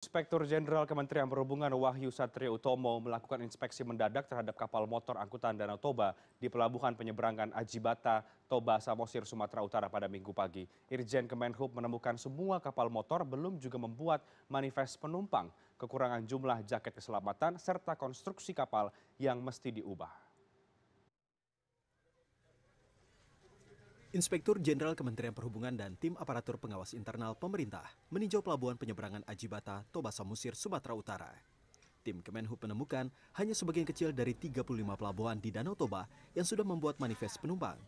inspektur jenderal kementerian perhubungan wahyu Satria utomo melakukan inspeksi mendadak terhadap kapal motor angkutan danau toba di pelabuhan penyeberangan ajibata toba samosir sumatera utara pada minggu pagi irjen kemenhub menemukan semua kapal motor belum juga membuat manifest penumpang kekurangan jumlah jaket keselamatan serta konstruksi kapal yang mesti diubah Inspektur Jenderal Kementerian Perhubungan dan tim aparatur pengawas internal pemerintah meninjau pelabuhan penyeberangan Ajibata, Toba Samusir, Sumatera Utara. Tim Kemenhub menemukan hanya sebagian kecil dari 35 pelabuhan di Danau Toba yang sudah membuat manifest penumpang.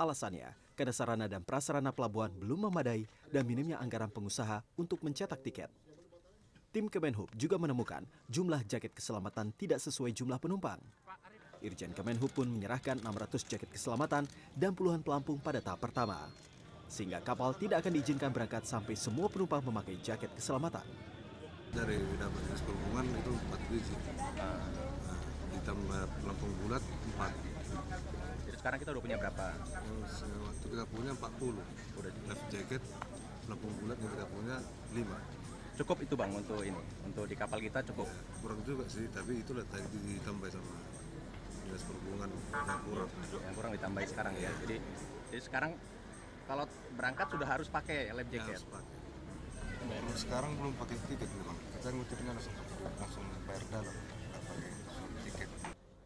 Alasannya, karena sarana dan prasarana pelabuhan belum memadai dan minimnya anggaran pengusaha untuk mencetak tiket. Tim Kemenhub juga menemukan jumlah jaket keselamatan tidak sesuai jumlah penumpang. Irjen Kemenhub pun menyerahkan 600 jaket keselamatan dan puluhan pelampung pada tahap pertama. Sehingga kapal tidak akan diizinkan berangkat sampai semua penumpang memakai jaket keselamatan. Dari dapat dinas perhubungan itu 4 biji, ah, ah, ditambah pelampung bulat 4. Jadi sekarang kita udah punya berapa? Oh, waktu kita punya 40. Udah life jacket, pelampung bulat yang kita punya 5 cukup itu bang untuk ini untuk di kapal kita cukup iya, kurang juga sih tapi itulah tadi ditambah sama dinas perhubungan yang kurang yang kurang ditambahin sekarang ya jadi jadi sekarang kalau berangkat sudah harus pakai lab jacket harus pakai. sekarang belum pakai tiket memang kita ngutipnya langsung langsung bayar dalam tiket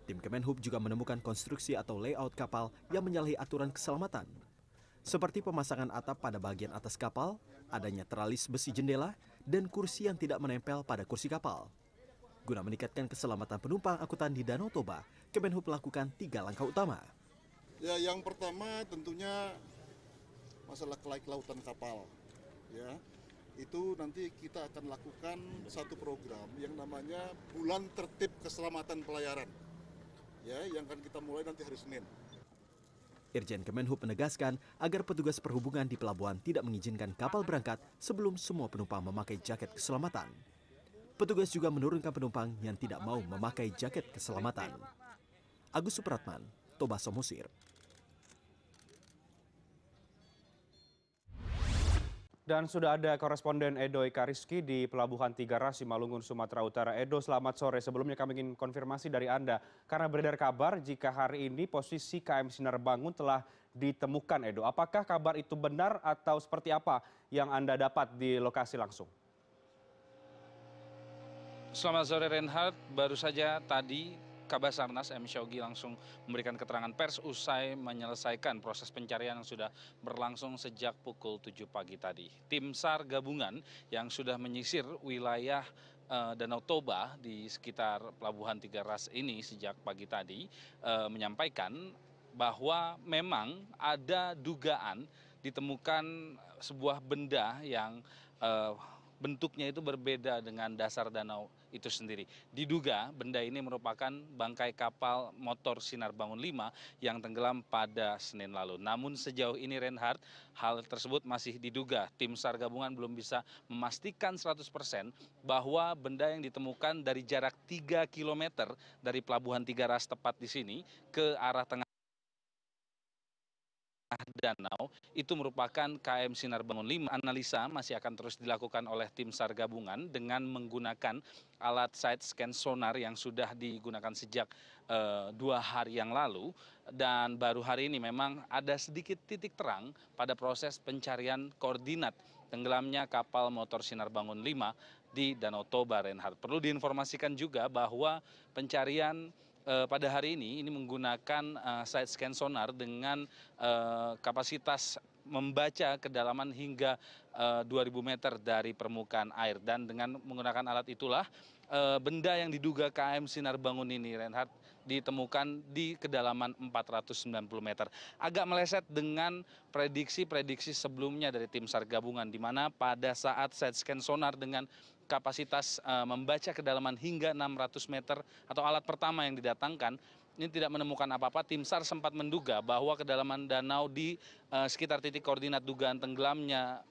Tim Kemenhub juga menemukan konstruksi atau layout kapal yang menyalahi aturan keselamatan. Seperti pemasangan atap pada bagian atas kapal, adanya teralis besi jendela, dan kursi yang tidak menempel pada kursi kapal. Guna meningkatkan keselamatan penumpang angkutan di Danau Toba, Kemenhub melakukan tiga langkah utama. Ya, yang pertama tentunya masalah kelaik lautan kapal. Ya, itu nanti kita akan lakukan satu program yang namanya Bulan Tertib Keselamatan Pelayaran. Ya, yang akan kita mulai nanti hari Senin. Irjen Kemenhub menegaskan agar petugas perhubungan di pelabuhan tidak mengizinkan kapal berangkat sebelum semua penumpang memakai jaket keselamatan. Petugas juga menurunkan penumpang yang tidak mau memakai jaket keselamatan. Agus Supratman, Toba Somusir. Dan sudah ada koresponden Edo Eka Rizky di Pelabuhan Tiga Rasi, Malungun, Sumatera Utara. Edo, selamat sore. Sebelumnya kami ingin konfirmasi dari Anda. Karena beredar kabar jika hari ini posisi KM Sinar Bangun telah ditemukan, Edo. Apakah kabar itu benar atau seperti apa yang Anda dapat di lokasi langsung? Selamat sore Reinhardt, baru saja tadi Kabasarnas M. Syogi langsung memberikan keterangan pers usai menyelesaikan proses pencarian yang sudah berlangsung sejak pukul 7 pagi tadi. Tim SAR gabungan yang sudah menyisir wilayah eh, Danau Toba di sekitar Pelabuhan Tiga Ras ini sejak pagi tadi eh, menyampaikan bahwa memang ada dugaan ditemukan sebuah benda yang eh, bentuknya itu berbeda dengan dasar danau itu sendiri diduga benda ini merupakan bangkai kapal motor sinar bangun 5 yang tenggelam pada senin lalu namun sejauh ini reinhardt hal tersebut masih diduga tim sar gabungan belum bisa memastikan 100 persen bahwa benda yang ditemukan dari jarak tiga km dari pelabuhan tiga ras tepat di sini ke arah tengah danau itu merupakan km sinar bangun v analisa masih akan terus dilakukan oleh tim sar gabungan dengan menggunakan alat side scan sonar yang sudah digunakan sejak eh, dua hari yang lalu dan baru hari ini memang ada sedikit titik terang pada proses pencarian koordinat tenggelamnya kapal motor sinar bangun v di danau toba reinhardt perlu diinformasikan juga bahwa pencarian Eh, pada hari ini ini menggunakan eh, side scan sonar dengan eh, kapasitas membaca kedalaman hingga 2000 meter dari permukaan air dan dengan menggunakan alat itulah benda yang diduga KM Sinar Bangun ini Reinhardt, ditemukan di kedalaman 490 meter. Agak meleset dengan prediksi-prediksi sebelumnya dari tim SAR gabungan di mana pada saat side scan sonar dengan kapasitas eh, membaca kedalaman hingga enam ratus meter atau alat pertama yang didatangkan ini tidak menemukan apa apa tim sar sempat menduga bahwa kedalaman danau di eh, sekitar titik koordinat dugaan tenggelamnya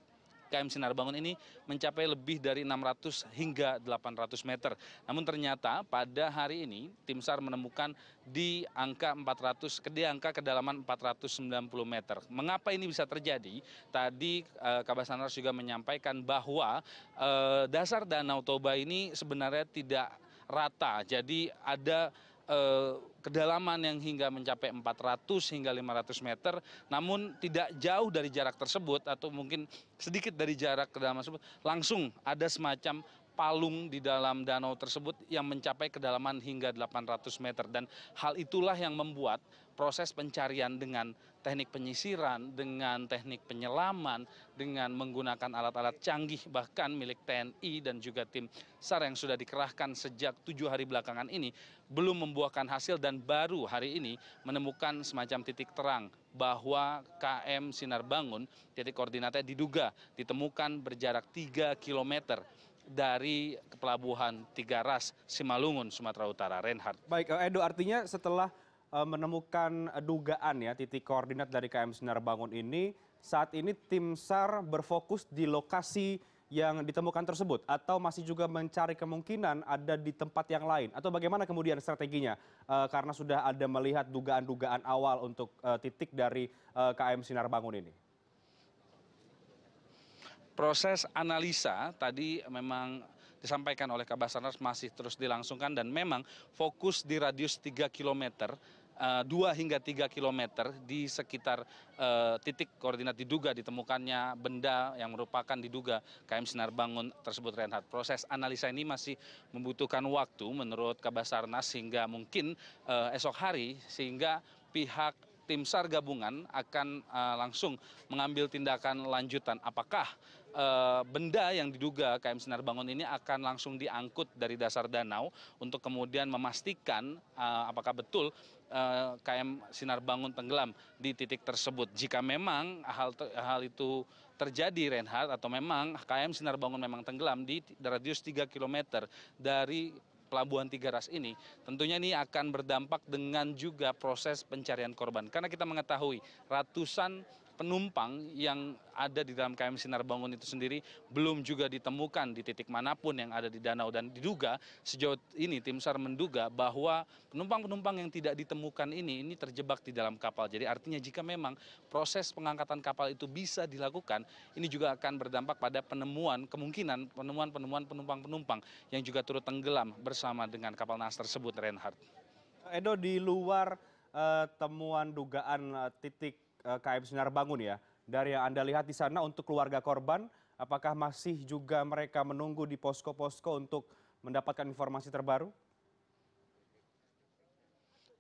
km sinar bangun ini mencapai lebih dari 600 hingga 800 meter namun ternyata pada hari ini tim sar menemukan di angka 400, di angka kedalaman 490 meter mengapa ini bisa terjadi tadi eh, kabasanar juga menyampaikan bahwa eh, dasar danau toba ini sebenarnya tidak rata jadi ada eh, kedalaman yang hingga mencapai 400 hingga 500 meter, namun tidak jauh dari jarak tersebut atau mungkin sedikit dari jarak kedalaman tersebut, langsung ada semacam palung di dalam danau tersebut yang mencapai kedalaman hingga delapan ratus meter dan hal itulah yang membuat proses pencarian dengan teknik penyisiran, dengan teknik penyelaman, dengan menggunakan alat-alat canggih bahkan milik TNI dan juga tim SAR yang sudah dikerahkan sejak tujuh hari belakangan ini belum membuahkan hasil dan baru hari ini menemukan semacam titik terang bahwa KM Sinar Bangun titik koordinatnya diduga ditemukan berjarak 3 kilometer dari pelabuhan Tiga Ras Simalungun Sumatera Utara Renhard. Baik eh, Edo artinya setelah eh, menemukan dugaan ya titik koordinat dari KM Sinar Bangun ini saat ini tim SAR berfokus di lokasi yang ditemukan tersebut atau masih juga mencari kemungkinan ada di tempat yang lain atau bagaimana kemudian strateginya e, karena sudah ada melihat dugaan-dugaan awal untuk e, titik dari e, KM Sinar Bangun ini proses analisa tadi memang disampaikan oleh kabasarnas masih terus dilangsungkan dan memang fokus di radius tiga km eh, dua hingga tiga km di sekitar eh, titik koordinat diduga ditemukannya benda yang merupakan diduga km sinar bangun tersebut renhat proses analisa ini masih membutuhkan waktu menurut kabasarnas sehingga mungkin eh, esok hari sehingga pihak tim sar gabungan akan langsung mengambil tindakan lanjutan apakah Eh, benda yang diduga km sinar bangun ini akan langsung diangkut dari dasar danau untuk kemudian memastikan eh, apakah betul eh, km sinar bangun tenggelam di titik tersebut jika memang hal itu terjadi reinhardt atau memang km sinar bangun memang tenggelam di radius tiga km dari Pelabuhan Tiga Ras ini tentunya ini akan berdampak dengan juga proses pencarian korban karena kita mengetahui ratusan penumpang yang ada di dalam km sinar bangun itu sendiri belum juga ditemukan di titik manapun yang ada di danau dan diduga sejauh ini tim sar menduga bahwa penumpang penumpang yang tidak ditemukan ini ini terjebak di dalam kapal jadi artinya jika memang proses pengangkatan kapal itu bisa dilakukan ini juga akan berdampak pada penemuan kemungkinan penemuan penemuan penumpang penumpang yang juga turut tenggelam bersama dengan kapal nas tersebut Reinhardt. Edo di luar eh, temuan dugaan eh, titik Eh, km sinar bangun ya dari yang anda lihat di sana untuk keluarga korban apakah masih juga mereka menunggu di posko posko untuk mendapatkan informasi terbaru?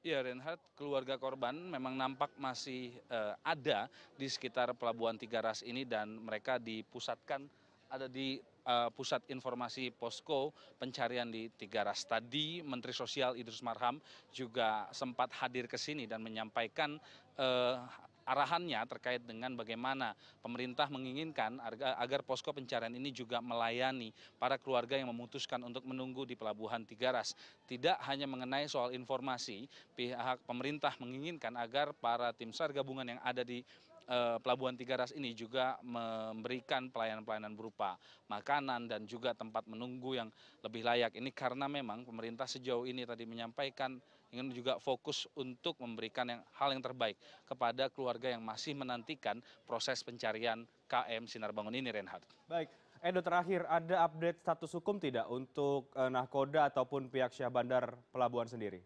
Ya Reinhardt keluarga korban memang nampak masih uh, ada di sekitar Pelabuhan Tiga Ras ini dan mereka dipusatkan ada di uh, pusat informasi posko pencarian di Tiga Ras. Tadi Menteri Sosial Idrus Marham juga sempat hadir ke sini dan menyampaikan uh, arahannya terkait dengan bagaimana pemerintah menginginkan agar posko pencarian ini juga melayani para keluarga yang memutuskan untuk menunggu di pelabuhan tiga ras tidak hanya mengenai soal informasi pihak pemerintah menginginkan agar para tim sar gabungan yang ada di Eh, pelabuhan tiga ras ini juga memberikan pelayanan pelayanan berupa makanan dan juga tempat menunggu yang lebih layak ini karena memang pemerintah sejauh ini tadi menyampaikan ingin juga fokus untuk memberikan yang hal yang terbaik kepada keluarga yang masih menantikan proses pencarian KM Sinar Bangun ini Renhat. Baik, Edo terakhir ada update status hukum tidak untuk eh, nahkoda ataupun pihak syah bandar pelabuhan sendiri?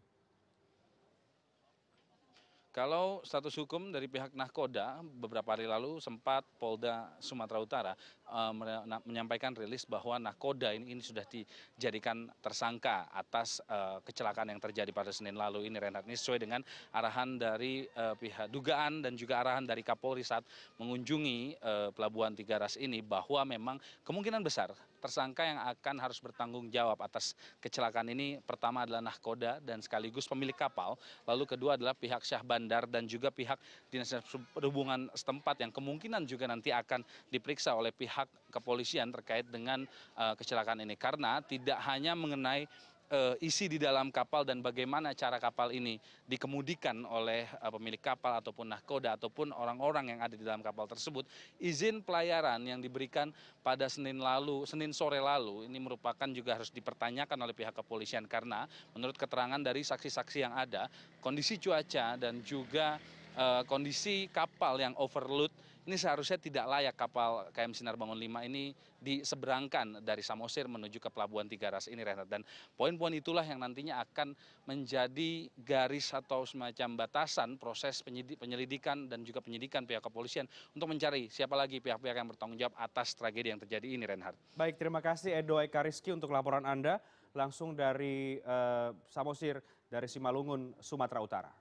kalau status hukum dari pihak nahkoda beberapa hari lalu sempat polda sumatera utara eh, menyampaikan rilis bahwa nahkoda ini sudah dijadikan tersangka atas eh, kecelakaan yang terjadi pada senin lalu ini renat ini sesuai dengan arahan dari eh, pihak dugaan dan juga arahan dari kapolri saat mengunjungi pelabuhan tiga ras ini bahwa memang kemungkinan besar tersangka yang akan harus bertanggung jawab atas kecelakaan ini pertama adalah nahkoda dan sekaligus pemilik kapal lalu kedua adalah pihak syahban bandar dan juga pihak dinas perhubungan setempat yang kemungkinan juga nanti akan diperiksa oleh pihak kepolisian terkait dengan eh, kecelakaan ini karena tidak hanya mengenai Eh, isi di dalam kapal dan bagaimana cara kapal ini dikemudikan oleh eh, pemilik kapal ataupun nahkoda ataupun orang-orang yang ada di dalam kapal tersebut. Izin pelayaran yang diberikan pada Senin lalu, Senin sore lalu ini merupakan juga harus dipertanyakan oleh pihak kepolisian karena menurut keterangan dari saksi-saksi yang ada, kondisi cuaca dan juga Eh, kondisi kapal yang overload ini seharusnya tidak layak kapal km sinar bangun v ini diseberangkan dari samosir menuju ke pelabuhan tiga ras ini renat dan poin poin itulah yang nantinya akan menjadi garis atau semacam batasan proses penyelidikan dan juga penyidikan pihak kepolisian untuk mencari siapa lagi pihak-pihak yang bertanggung jawab atas tragedi yang terjadi ini Renhard. Baik, terima kasih Edo Eka Rizky untuk laporan Anda langsung dari eh, Samosir dari Simalungun, Sumatera Utara.